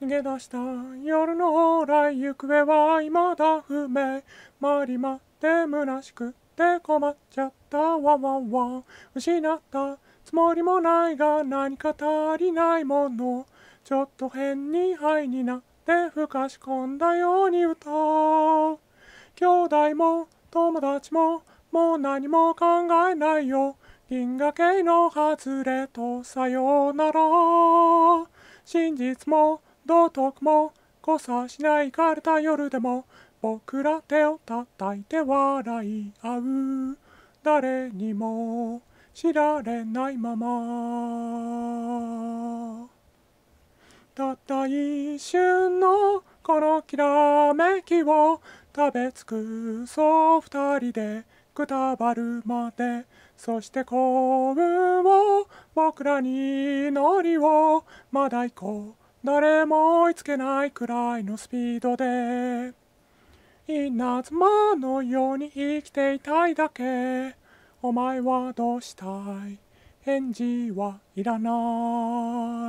逃げ出した夜の往来行方は未だ不明回り回って虚しくて困っちゃったわわわ失ったつもりもないが何か足りないものちょっと変に灰になってふかし込んだように歌う兄弟も友達ももう何も考えないよ銀河系の外れとさようなら真実も道徳も誤差しないかれた夜でも僕ら手を叩いて笑い合う誰にも知られないままたった一瞬のこのきらめきを食べ尽くそう二人でくたばるまでそして幸運を僕らに祈りをまだ行こう誰も追いつけないくらいのスピードで稲妻のように生きていたいだけお前はどうしたい返事はいらない